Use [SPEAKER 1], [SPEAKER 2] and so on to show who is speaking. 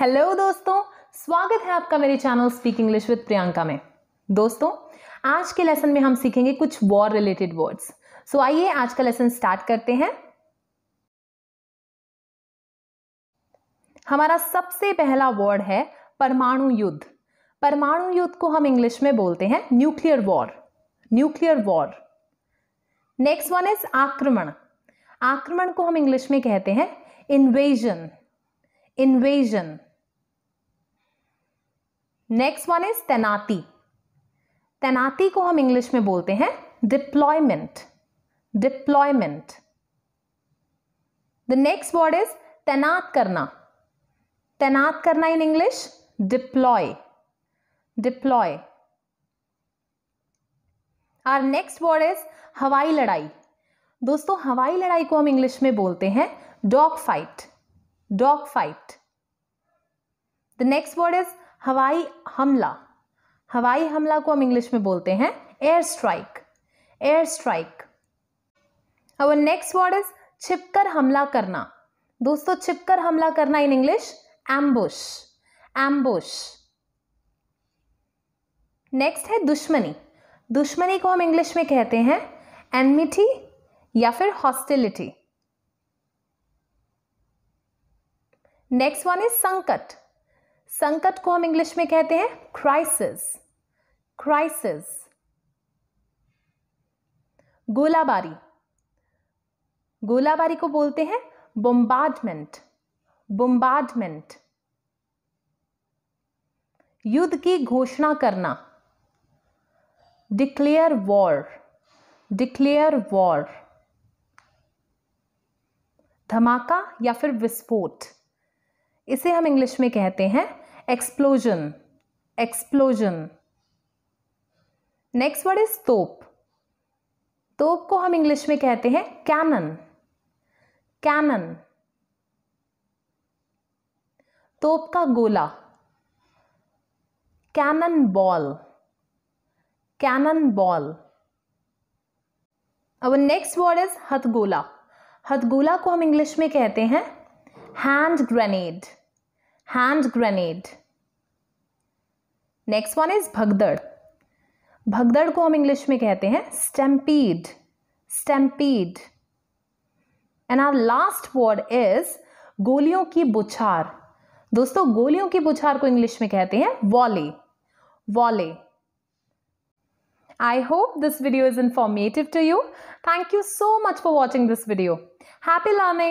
[SPEAKER 1] Hello दोस्तों स्वागत है आपका मेरे channel speak English with Priyanka में दोस्तों आज के लेसन में हम सीखेंगे कुछ वॉर रिलेटेड वर्ड्स सो आइए आज का लेसन स्टार्ट करते हैं हमारा सबसे पहला वर्ड है परमाणु युद्ध परमाणु युद्ध को हम इंग्लिश में बोलते हैं nuclear war nuclear war next one is आक्रमण आक्रमण को हम इंग्लिश में कहते हैं invasion invasion next one is तैनाती तैनाती को हम इंग्लिश में बोलते हैं deployment deployment the next word is तैनात करना तैनात करना in English deploy deploy or next word is हवाई लड़ाई दोस्तों हवाई लड़ाई को हम इंग्लिश में बोलते हैं dog fight dog fight the next word is हवाई हमला हवाई हमला को हम इंग्लिश में बोलते हैं एयर स्ट्राइक एयर स्ट्राइक अब नेक्स्ट वर्ड इज छिपकर हमला करना दोस्तों छिपकर हमला करना in English ambush ambush next है दुश्मनी दुश्मनी को हम इंग्लिश में कहते हैं एनमिटी या फिर हॉस्टिलिटी नेक्स्ट वन इज संकट संकट को हम इंग्लिश में कहते हैं क्राइसिस क्राइसिस गोलाबारी गोलाबारी को बोलते हैं बोम्बार्डमेंट बोम्बार्डमेंट युद्ध की घोषणा करना डिक्लेयर वॉर डिक्लेयर वॉर धमाका या फिर विस्फोट इसे हम इंग्लिश में कहते हैं explosion explosion next word is तोप तोप को हम इंग्लिश में कहते हैं कैनन कैनन तोप का गोला कैनन बॉल कैनन बॉल अब नेक्स्ट वर्ड इज हथगोला हथगोला को हम इंग्लिश में कहते हैं hand grenade hand grenade next one is bhagdad bhagdad ko hum english mein kehte hain stampede stampede and our last word is goliyon ki buchhar दोस्तों गोलियों की बुछार को इंग्लिश में कहते हैं वॉले वॉले I hope this video is informative to you. Thank you so much for watching this video. Happy learning!